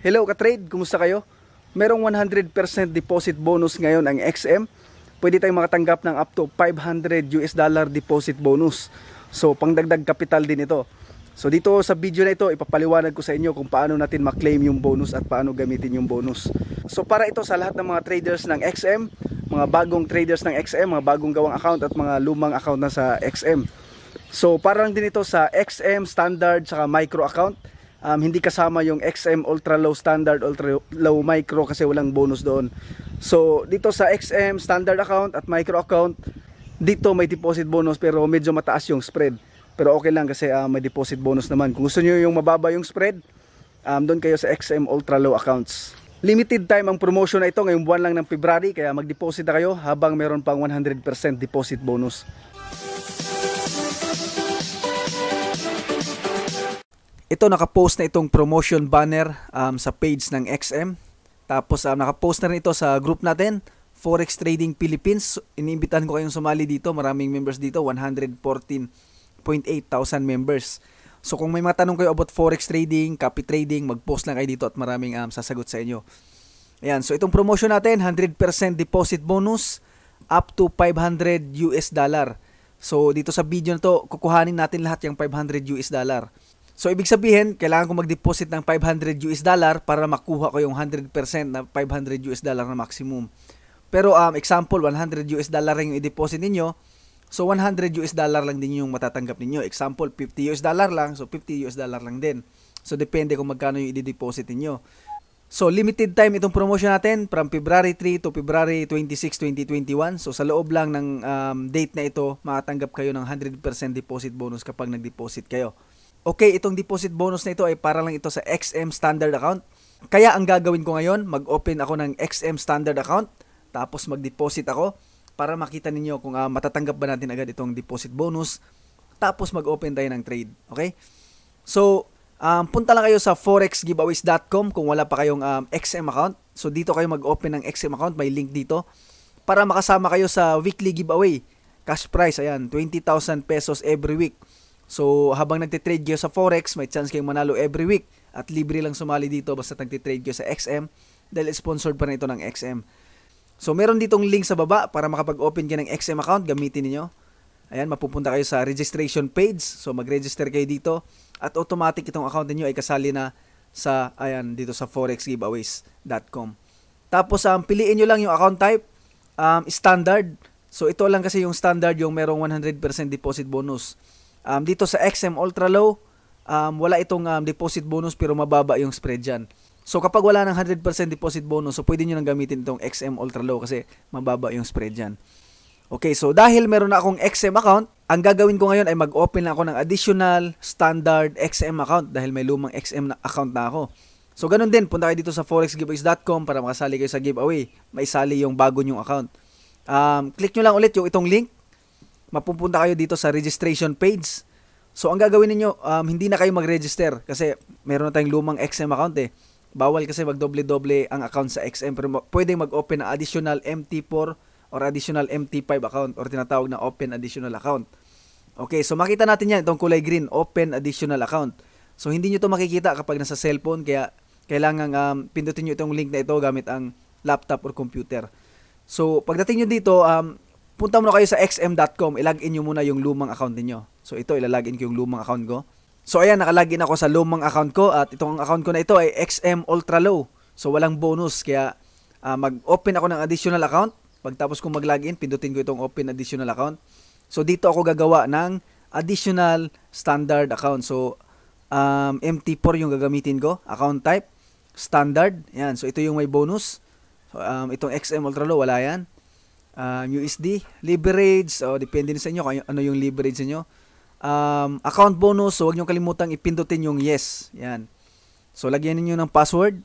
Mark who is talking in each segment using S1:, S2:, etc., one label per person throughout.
S1: Hello ka-trade, kumusta kayo? Merong 100% deposit bonus ngayon ang XM. Pwede tayong makatanggap ng up to 500 US dollar deposit bonus. So, pangdagdag kapital din ito. So, dito sa video na ito, ipapaliwanag ko sa inyo kung paano natin maklaim yung bonus at paano gamitin yung bonus. So, para ito sa lahat ng mga traders ng XM, mga bagong traders ng XM, mga bagong gawang account at mga lumang account na sa XM. So, para lang din ito sa XM, standard, saka micro account um, hindi kasama yung XM ultra low standard ultra low micro kasi walang bonus doon so dito sa XM standard account at micro account dito may deposit bonus pero medyo mataas yung spread pero okay lang kasi uh, may deposit bonus naman kung gusto niyo yung mababa yung spread um, doon kayo sa XM ultra low accounts limited time ang promotion na ito ngayong buwan lang ng February kaya mag-deposit na kayo habang meron pang 100% deposit bonus ito nakapost na itong promotion banner um, sa page ng XM. Tapos um, nakapost na rin ito sa group natin, Forex Trading Philippines. Iniimbitahan ko kayong sumali dito. Maraming members dito, 114.8 thousand members. So kung may mga tanong kayo about forex trading, copy trading, mag-post lang kayo dito at maraming um, sasagot sa inyo. Ayan, so itong promotion natin, 100% deposit bonus up to 500 US dollar. So dito sa video na to, kukuhanin natin lahat yung 500 US dollar. So ibig sabihin, kailangan ko mag-deposit ng 500 US dollar para makuha ko yung 100% na 500 US dollar na maximum. Pero um, example, 100 US dollar lang yung i-deposit ninyo. So 100 US dollar lang din yung matatanggap ninyo. Example, 50 US dollar lang. So 50 US dollar lang din. So depende kung magkano yung i-deposit ninyo. So limited time itong promotion natin from February 3 to February 26, 2021. So sa loob lang ng um, date na ito, makatanggap kayo ng 100% deposit bonus kapag nag-deposit kayo. Okay, itong deposit bonus na ito ay para lang ito sa XM Standard account. Kaya ang gagawin ko ngayon, mag-open ako ng XM Standard account, tapos mag-deposit ako para makita ninyo kung uh, matatanggap ba natin agad itong deposit bonus. Tapos mag-open tayo ng trade. Okay? So, um, punta lang kayo sa forexgiveaways.com kung wala pa kayong um, XM account. So, dito kayo mag-open ng XM account. May link dito. Para makasama kayo sa weekly giveaway. Cash prize, ayan, 20,000 pesos every week. So, habang nagtitrade kayo sa Forex, may chance kayong manalo every week. At libre lang sumali dito basta nagtitrade kayo sa XM dahil sponsored pa na ito ng XM. So, meron ditong link sa baba para makapag-open kayo ng XM account, gamitin niyo. Ayan, mapupunta kayo sa registration page. So, mag-register kayo dito. At automatic itong account niyo ay kasali na sa, ayan, dito sa forexgiveaways.com. Tapos, um, piliin nyo lang yung account type, um, standard. So, ito lang kasi yung standard, yung merong 100% deposit bonus. Um, dito sa XM Ultra Low, um, wala itong um, deposit bonus pero mababa yung spread dyan. So kapag wala ng 100% deposit bonus, so pwede nyo nang gamitin itong XM Ultra Low kasi mababa yung spread dyan. Okay, so dahil meron na akong XM account, ang gagawin ko ngayon ay mag-open na ako ng additional standard XM account dahil may lumang XM na account na ako. So ganun din, punta kayo dito sa forexgiveaways.com para makasali kayo sa giveaway. May sali yung bago nyong account. Um, click nyo lang ulit yung itong link mapupunta kayo dito sa registration page. So, ang gagawin niyo um, hindi na kayo mag-register kasi meron na tayong lumang XM account eh. Bawal kasi mag-double-double ang account sa XM pero pwede mag-open ng additional MT4 or additional MT5 account or tinatawag na open additional account. Okay, so makita natin yan, itong kulay green, open additional account. So, hindi nyo to makikita kapag nasa cellphone kaya kailangan um, pindutin nyo itong link na ito gamit ang laptop or computer. So, pagdating nyo dito, um, punta muna kayo sa xm.com, ilagin nyo muna yung lumang account niyo. So ito, ilalagin ko yung lumang account ko. So ayan, nakalagin ako sa lumang account ko at itong account ko na ito ay XM Ultra Low. So walang bonus, kaya uh, mag-open ako ng additional account. Pagtapos kong mag-login, pindutin ko itong open additional account. So dito ako gagawa ng additional standard account. So um, MT4 yung gagamitin ko, account type, standard. Yan, so ito yung may bonus. So, um, itong XM Ultra Low, wala yan um, ah, USD. Leverage, oh, depende sa inyo kung ano, ano yung leverage niyo. Um, account bonus, so huwag niyo kalimutang ipindutin yung yes. Yan. So, lagyan niyo ng password.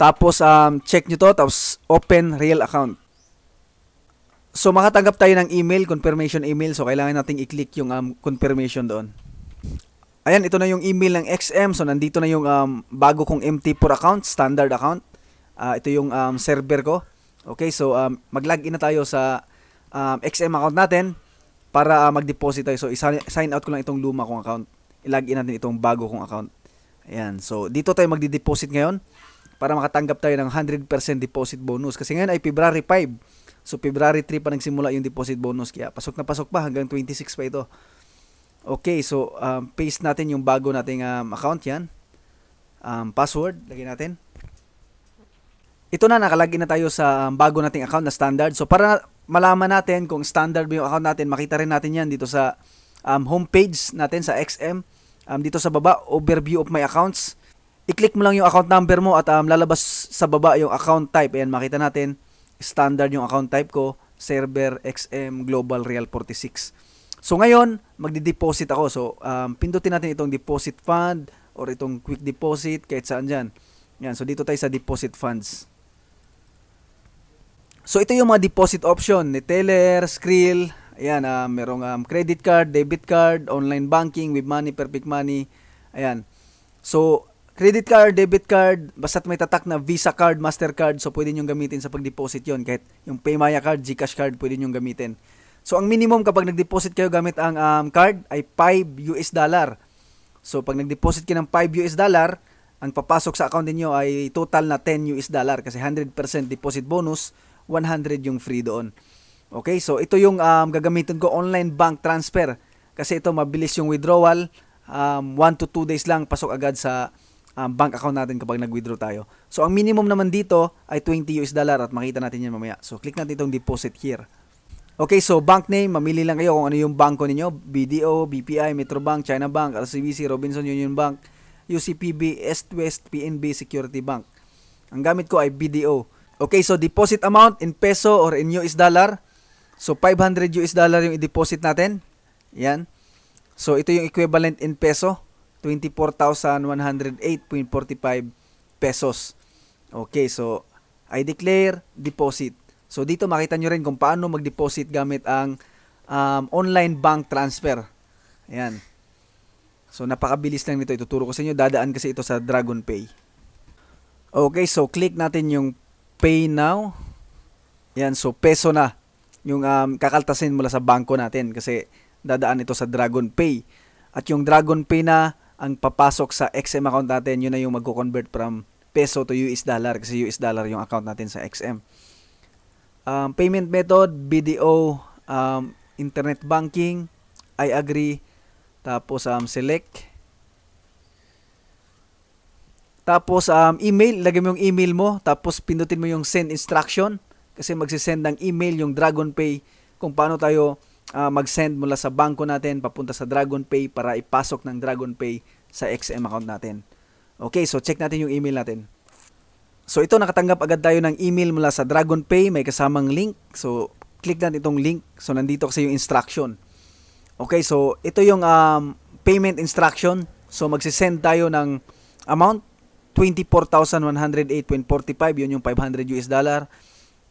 S1: Tapos, um, check niyo to. Tapos, open real account. So, makatanggap tayo ng email, confirmation email. So, kailangan nating i-click yung um, confirmation doon. Ayan, ito na yung email ng XM. So, nandito na yung um, bago kong MT4 account, standard account. Uh, ito yung um, server ko. Okay, so um, mag-login na tayo sa um, XM account natin para uh, ah, mag-deposit tayo. So, sign out ko lang itong luma kong account. I-login natin itong bago kong account. Ayan. So, dito tayo magdi-deposit ngayon para makatanggap tayo ng 100% deposit bonus. Kasi ngayon ay February 5. So, February 3 pa nagsimula yung deposit bonus. Kaya, pasok na pasok pa hanggang 26 pa ito. Okay, so, um, paste natin yung bago nating um, account yan. Um, password, lagay natin. Ito na, nakalagin na tayo sa um, bago nating account na standard. So, para malaman natin kung standard ba yung account natin, makita rin natin yan dito sa um, homepage natin sa XM. Um, dito sa baba, overview of my accounts. I-click mo lang yung account number mo at um, lalabas sa baba yung account type. Ayan, makita natin, standard yung account type ko, server XM Global Real 46. So ngayon, magde-deposit ako. So um, pindutin natin itong deposit fund or itong quick deposit kahit saan dyan. Yan, so dito tayo sa deposit funds. So ito yung mga deposit option ni Teller, Skrill, ayan, uh, merong um, credit card, debit card, online banking, with money, perfect money, ayan. So, credit card, debit card, basta't may tatak na Visa card, Mastercard, so pwede nyo gamitin sa pag-deposit yon Kahit yung Paymaya card, Gcash card, pwede nyo gamitin. So, ang minimum kapag nag-deposit kayo gamit ang um, card ay 5 US dollar. So, pag nag-deposit kayo ng 5 US dollar, ang papasok sa account niyo ay total na 10 US dollar kasi 100% deposit bonus 100 yung free doon. Okay, so ito yung um, gagamitin ko online bank transfer kasi ito mabilis yung withdrawal. Um, 1 to 2 days lang pasok agad sa um, bank account natin kapag nag-withdraw tayo. So ang minimum naman dito ay 20 US dollar at makita natin yan mamaya. So click natin itong deposit here. Okay, so bank name, mamili lang kayo kung ano yung banko ninyo. BDO, BPI, Metrobank, China Bank, RCBC, Robinson Union Bank, UCPB, East West, PNB, Security Bank. Ang gamit ko ay BDO. Okay, so deposit amount in peso or in US dollar. So 500 US dollar yung i-deposit natin. Yan. So ito yung equivalent in peso, 24,108.45 pesos. Okay, so I declare deposit. So dito makita nyo rin kung paano mag-deposit gamit ang um, online bank transfer. Ayan. So napakabilis lang nito. Ituturo ko sa inyo. Dadaan kasi ito sa Dragon Pay. Okay, so click natin yung pay now. Yan, so peso na yung um, kakaltasin mula sa bangko natin kasi dadaan ito sa Dragon Pay. At yung Dragon Pay na ang papasok sa XM account natin, yun na yung magko-convert from peso to US dollar kasi US dollar yung account natin sa XM. Um, payment method, BDO, um, internet banking, I agree, tapos um, select, tapos um, email, lagay mo yung email mo, tapos pindutin mo yung send instruction kasi magsisend ng email yung DragonPay kung paano tayo uh, mag-send mula sa bangko natin papunta sa DragonPay para ipasok ng DragonPay sa XM account natin. Okay, so check natin yung email natin. So ito nakatanggap agad tayo ng email mula sa DragonPay, may kasamang link. So click natin itong link. So nandito kasi yung instruction. Okay, so ito yung um, payment instruction. So magsisend tayo ng amount 24,108.45, yun yung 500 US dollar.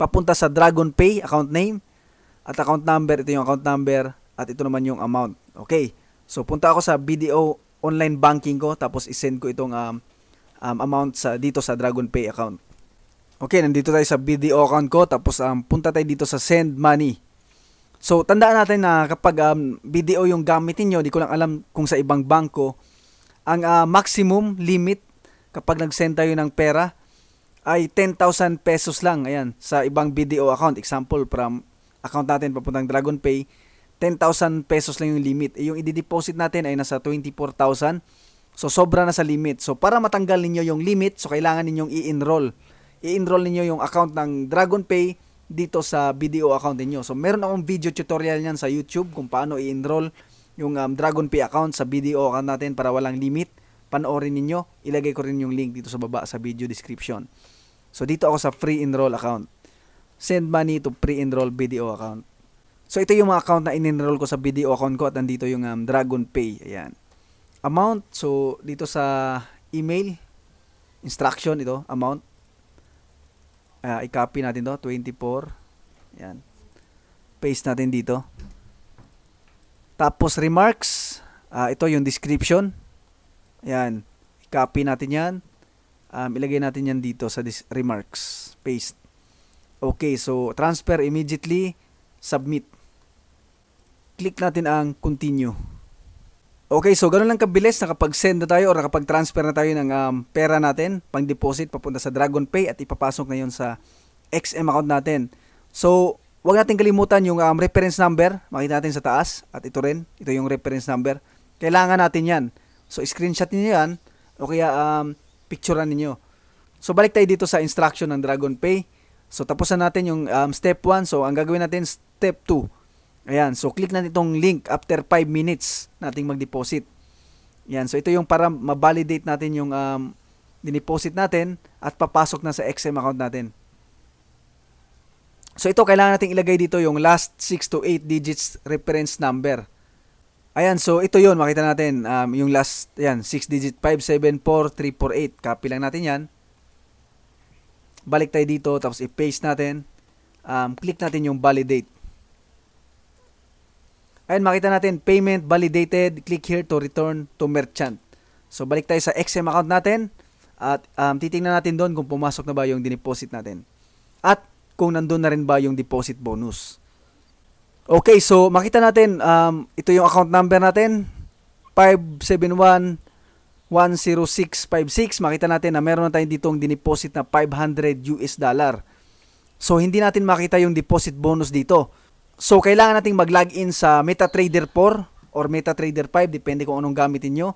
S1: Papunta sa Dragon Pay account name at account number, ito yung account number at ito naman yung amount. Okay. So punta ako sa BDO online banking ko tapos isend ko itong um, um, amount sa dito sa Dragon Pay account. Okay, nandito tayo sa BDO account ko tapos um, punta tayo dito sa send money. So tandaan natin na kapag um, BDO yung gamitin nyo, di ko lang alam kung sa ibang bangko, ang uh, maximum limit kapag nag-send tayo ng pera ay 10,000 pesos lang ayan sa ibang BDO account example from account natin papuntang Dragon Pay 10,000 pesos lang yung limit eh, yung i-deposit natin ay nasa 24,000 so sobra na sa limit so para matanggal ninyo yung limit so kailangan ninyong i-enroll i-enroll ninyo yung account ng Dragon Pay dito sa BDO account niyo so meron akong video tutorial niyan sa YouTube kung paano i-enroll yung um, Dragon Pay account sa BDO account natin para walang limit panoorin ninyo. Ilagay ko rin yung link dito sa baba sa video description. So dito ako sa free enroll account. Send money to free enroll video account. So ito yung mga account na in-enroll ko sa video account ko at nandito yung um, Dragon Pay. Ayan. Amount. So dito sa email, instruction ito, amount. Uh, i-copy natin to 24. Ayan. Paste natin dito. Tapos remarks. Uh, ito yung description. Yan. Copy natin yan. Um, ilagay natin yan dito sa this remarks. Paste. Okay, so transfer immediately. Submit. Click natin ang continue. Okay, so ganoon lang kabilis. Nakapag-send na tayo or nakapag-transfer na tayo ng um, pera natin, pang-deposit papunta sa DragonPay at ipapasok ngayon sa XM account natin. So, wag natin kalimutan yung um, reference number. Makita natin sa taas. At ito rin. Ito yung reference number. Kailangan natin yan. So, screenshot niyo yan o kaya um, picturean niyo. So, balik tayo dito sa instruction ng Dragon Pay. So, tapusan natin yung um, step 1. So, ang gagawin natin, step 2. Ayan. So, click natin itong link after 5 minutes nating mag-deposit. Ayan. So, ito yung para ma-validate natin yung um, dineposit natin at papasok na sa XM account natin. So, ito kailangan nating ilagay dito yung last 6 to 8 digits reference number. Ayan, so ito yon makita natin. Um, yung last, ayan, 6 digit, 574348. Copy lang natin yan. Balik tayo dito, tapos i-paste natin. Um, click natin yung validate. Ayan, makita natin, payment validated. Click here to return to merchant. So, balik tayo sa XM account natin. At um, titingnan natin doon kung pumasok na ba yung dineposit natin. At kung nandun na rin ba yung deposit bonus. Okay, so makita natin, um, ito yung account number natin, 571-10656. Makita natin na meron na tayong ditong dineposit na 500 US dollar. So, hindi natin makita yung deposit bonus dito. So, kailangan nating mag-login sa MetaTrader 4 or MetaTrader 5, depende kung anong gamitin nyo.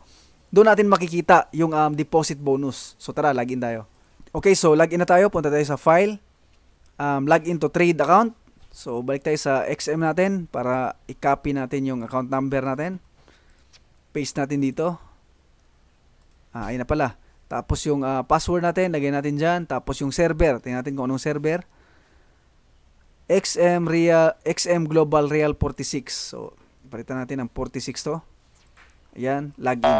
S1: Doon natin makikita yung um, deposit bonus. So, tara, login tayo. Okay, so login na tayo. Punta tayo sa file. Um, login to trade account So, balik tayo sa XM natin para i-copy natin yung account number natin. Paste natin dito. Ah, ayun na pala. Tapos yung uh, password natin, lagay natin dyan. Tapos yung server, tingnan natin kung anong server. XM, Real, XM Global Real 46. So, palitan natin ang 46 to. Ayan, login.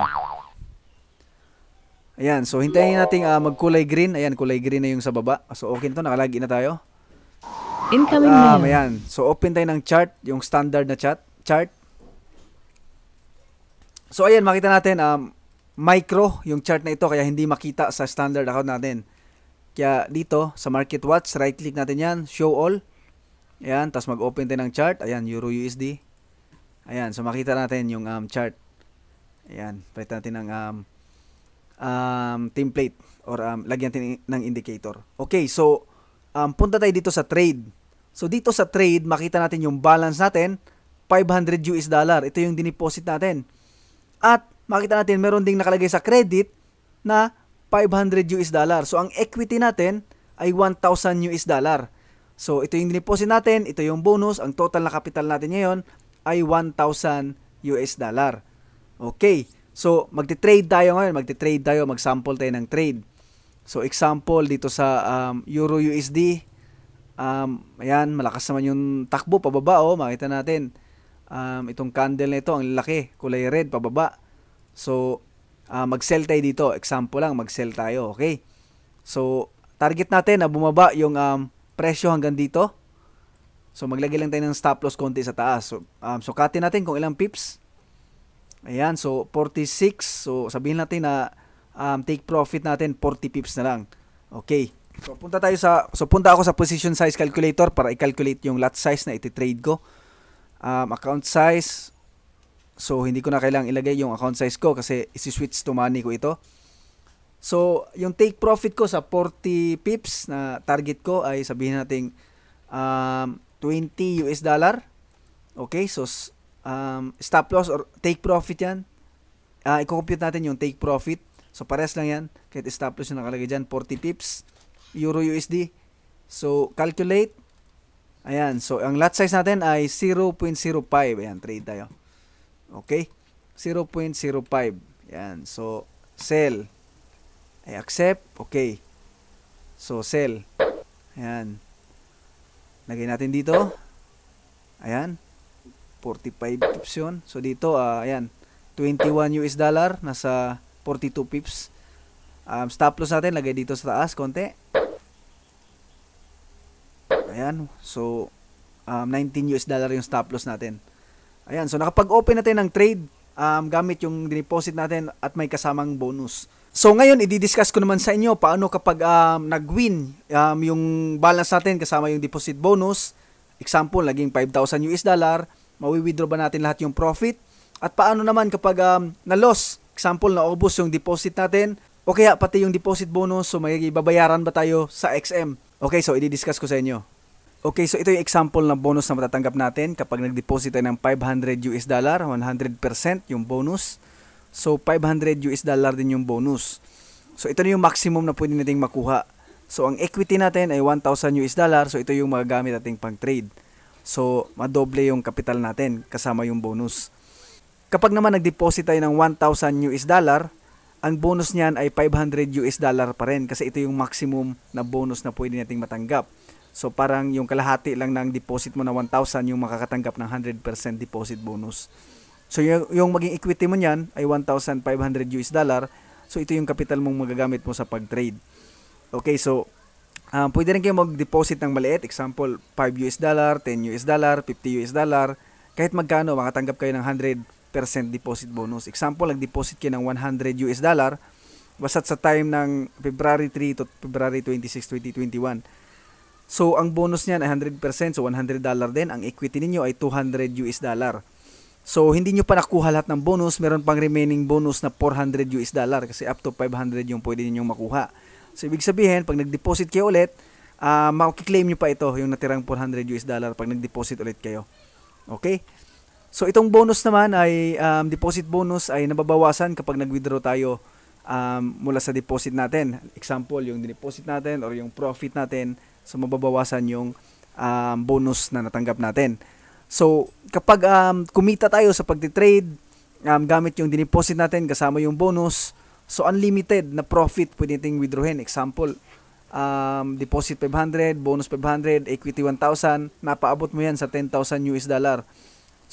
S1: Ayan, so hintayin natin uh, magkulay green. Ayan, kulay green na yung sa baba. So, okay to, nakalagin na tayo. Incoming ah, mail. Ayan. So, open tayo ng chart, yung standard na chat, chart. So, ayan, makita natin, um, micro yung chart na ito, kaya hindi makita sa standard account natin. Kaya dito, sa market watch, right click natin yan, show all. Ayan, tapos mag-open tayo ng chart. Ayan, Euro USD. Ayan, so makita natin yung um, chart. Ayan, palit natin ng um, um, template or um, lagyan natin ng indicator. Okay, so um, punta tayo dito sa trade. So dito sa trade, makita natin yung balance natin, 500 US dollar. Ito yung dineposit natin. At makita natin meron ding nakalagay sa credit na 500 US dollar. So ang equity natin ay 1,000 US dollar. So ito yung dineposit natin, ito yung bonus. Ang total na capital natin ngayon ay 1,000 US dollar. Okay. So magte-trade tayo ngayon, magte-trade tayo, mag-sample tayo ng trade. So example dito sa um, Euro USD, Um, ayan, malakas naman yung takbo pababa oh, makita natin. Um, itong candle nito ang laki, kulay red pababa. So, uh, mag-sell tayo dito. Example lang, mag-sell tayo, okay? So, target natin na bumaba yung um, presyo hanggang dito. So, maglagay lang tayo ng stop loss konti sa taas. So, um, sukatin natin kung ilang pips. Ayan, so 46. So, sabihin natin na um, take profit natin 40 pips na lang. Okay. So punta tayo sa so punta ako sa position size calculator para i-calculate yung lot size na iti-trade ko. Um, account size. So hindi ko na kailangang ilagay yung account size ko kasi i switch to money ko ito. So yung take profit ko sa 40 pips na target ko ay sabihin nating um, 20 US dollar. Okay, so um, stop loss or take profit yan. Uh, i-compute natin yung take profit. So pares lang yan. Kahit stop loss yung nakalagay dyan, 40 pips. Euro USD. So, calculate. Ayan. So, ang lot size natin ay 0.05. Ayan, trade tayo. Okay? 0.05. Ayan. So, sell. I accept. Okay. So, sell. Ayan. Lagay natin dito. Ayan. 45 pips yun. So, dito, uh, ayan. 21 US dollar. Nasa 42 pips. Um, stop loss natin. Lagay dito sa taas. Konti. Ayan. So, um, 19 US dollar yung stop loss natin. Ayan. So, nakapag-open natin ng trade um, gamit yung deposit natin at may kasamang bonus. So, ngayon, i-discuss ko naman sa inyo paano kapag um, nag-win um, yung balance natin kasama yung deposit bonus. Example, laging 5,000 US dollar. Mawi-withdraw ba natin lahat yung profit? At paano naman kapag um, na-loss? Example, naubos yung deposit natin. O kaya pati yung deposit bonus, so may babayaran ba tayo sa XM? Okay, so i-discuss ko sa inyo. Okay, so ito yung example ng bonus na matatanggap natin kapag nag-deposit tayo ng 500 US dollar, 100% yung bonus. So 500 US dollar din yung bonus. So ito na yung maximum na pwede nating makuha. So ang equity natin ay 1,000 US dollar, so ito yung magagamit nating pang-trade. So madoble yung capital natin kasama yung bonus. Kapag naman nag-deposit tayo ng 1,000 US dollar, ang bonus niyan ay 500 US dollar pa rin kasi ito yung maximum na bonus na pwede nating matanggap. So parang yung kalahati lang ng deposit mo na 1,000 yung makakatanggap ng 100% deposit bonus. So yung, yung maging equity mo niyan ay 1,500 US dollar. So ito yung capital mong magagamit mo sa pag-trade. Okay, so um, pwede rin kayo mag-deposit ng maliit. Example, 5 US dollar, 10 US dollar, 50 US dollar. Kahit magkano, makatanggap kayo ng 100% deposit bonus. Example, nag-deposit kayo ng 100 US dollar basta't sa time ng February 3 to February 26, 2021 So, ang bonus niyan ay 100%. So, $100 din. Ang equity ninyo ay 200 US dollar. So, hindi nyo pa nakuha lahat ng bonus. Meron pang remaining bonus na 400 US dollar kasi up to 500 yung pwede ninyong makuha. So, ibig sabihin, pag nag-deposit kayo ulit, uh, makiklaim nyo pa ito, yung natirang 400 US dollar pag nag-deposit ulit kayo. Okay? So, itong bonus naman ay, um, deposit bonus ay nababawasan kapag nag-withdraw tayo um, mula sa deposit natin. Example, yung deposit natin or yung profit natin So mababawasan yung um, bonus na natanggap natin. So kapag um, kumita tayo sa pagtitrade, um, gamit yung dineposit natin kasama yung bonus, so unlimited na profit pwede nating withdrawin. Example, um, deposit 500, bonus 500, equity 1,000, napaabot mo yan sa 10,000 US dollar.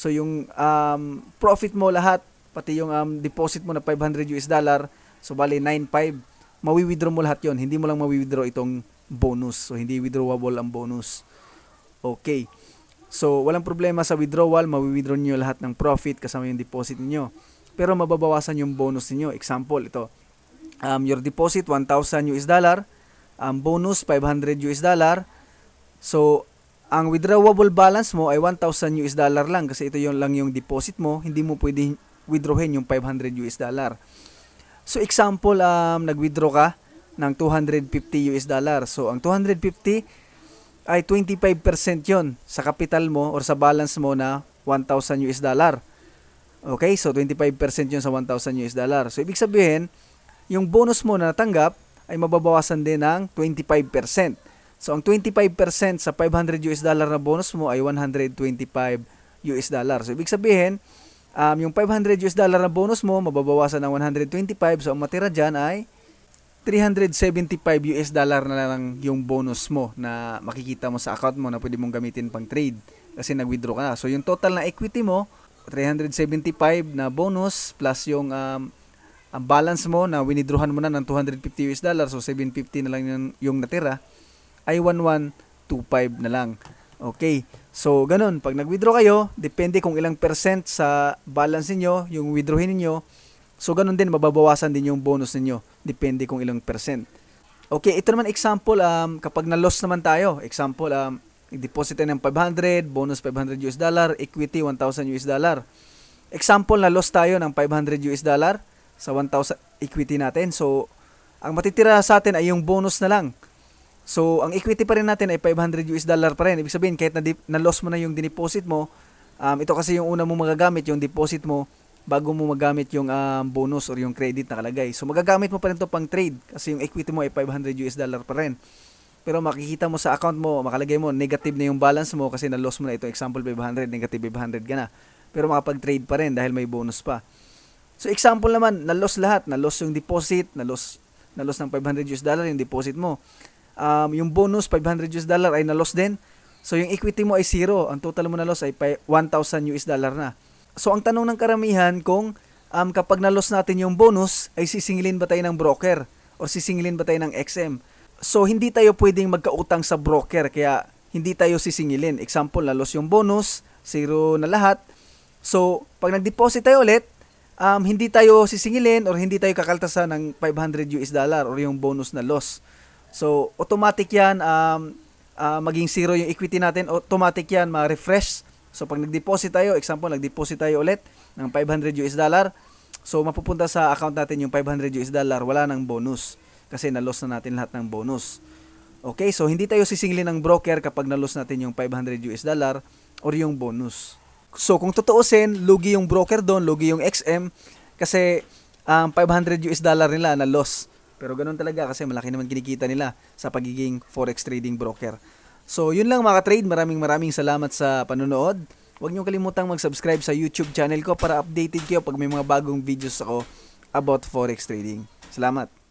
S1: So yung um, profit mo lahat, pati yung um, deposit mo na 500 US dollar, so bali 9,500, mawi-withdraw mo lahat yon Hindi mo lang mawi-withdraw itong bonus. So, hindi withdrawable ang bonus. Okay. So, walang problema sa withdrawal. Mawi-withdraw nyo lahat ng profit kasama yung deposit niyo Pero mababawasan yung bonus niyo Example, ito. Um, your deposit, 1,000 US dollar. Um, bonus, 500 US dollar. So, ang withdrawable balance mo ay 1,000 US dollar lang kasi ito yung lang yung deposit mo. Hindi mo pwedeng withdrawin yung 500 US dollar. So, example, um, nag-withdraw ka ng 250 US dollar. So ang 250 ay 25% 'yon sa capital mo or sa balance mo na 1,000 US dollar. Okay, so 25% 'yon sa 1,000 US dollar. So ibig sabihin, yung bonus mo na natanggap ay mababawasan din ng 25%. So ang 25% sa 500 US dollar na bonus mo ay 125 US dollar. So ibig sabihin, um, yung 500 US dollar na bonus mo mababawasan ng 125. So ang matira diyan ay 375 US dollar na lang yung bonus mo na makikita mo sa account mo na pwede mong gamitin pang trade kasi nag-withdraw ka na. So yung total na equity mo, 375 na bonus plus yung um, ang balance mo na winidrohan mo na ng 250 US dollar so 750 na lang yung, yung natira ay 1125 na lang. Okay. So ganun, pag nag-withdraw kayo, depende kung ilang percent sa balance niyo yung withdrawin niyo So ganun din, mababawasan din yung bonus ninyo. Depende kung ilang percent. Okay, ito naman example, um, kapag na-loss naman tayo, example, um, deposit ng 500, bonus 500 US dollar, equity 1,000 US dollar. Example, na-loss tayo ng 500 US dollar sa 1,000 equity natin. So, ang matitira sa atin ay yung bonus na lang. So, ang equity pa rin natin ay 500 US dollar pa rin. Ibig sabihin, kahit na-loss na mo na yung deposit mo, um, ito kasi yung una mo magagamit, yung deposit mo, bago mo magamit yung um, bonus or yung credit na kalagay. So magagamit mo pa rin to pang trade kasi yung equity mo ay 500 US dollar pa rin. Pero makikita mo sa account mo, makalagay mo negative na yung balance mo kasi na-loss mo na ito. Example 500, negative 500 ka na. Pero makapag-trade pa rin dahil may bonus pa. So example naman, na-loss lahat, na-loss yung deposit, na-loss na-loss ng 500 US dollar yung deposit mo. Um, yung bonus 500 US dollar ay na-loss din. So yung equity mo ay zero, ang total mo na loss ay 1,000 US dollar na. So ang tanong ng karamihan kung um, kapag na-loss natin yung bonus, ay sisingilin ba tayo ng broker? O sisingilin ba tayo ng XM? So hindi tayo pwedeng magkautang sa broker, kaya hindi tayo sisingilin. Example, na-loss yung bonus, zero na lahat. So pag nag-deposit tayo ulit, um, hindi tayo sisingilin or hindi tayo kakaltasan ng 500 US dollar or yung bonus na loss. So automatic yan, um, uh, maging zero yung equity natin, automatic yan, ma-refresh So pag nag-deposit tayo, example, nag-deposit tayo ulit ng 500 US dollar, so mapupunta sa account natin yung 500 US dollar, wala nang bonus kasi na-loss na natin lahat ng bonus. Okay, so hindi tayo sisinglin ng broker kapag na-loss natin yung 500 US dollar or yung bonus. So kung tutuusin, lugi yung broker doon, lugi yung XM kasi ang um, 500 US dollar nila na loss. Pero ganoon talaga kasi malaki naman kinikita nila sa pagiging forex trading broker. So, yun lang mga trade. Maraming maraming salamat sa panonood. Huwag niyo kalimutang mag-subscribe sa YouTube channel ko para updated kayo pag may mga bagong videos ako about forex trading. Salamat.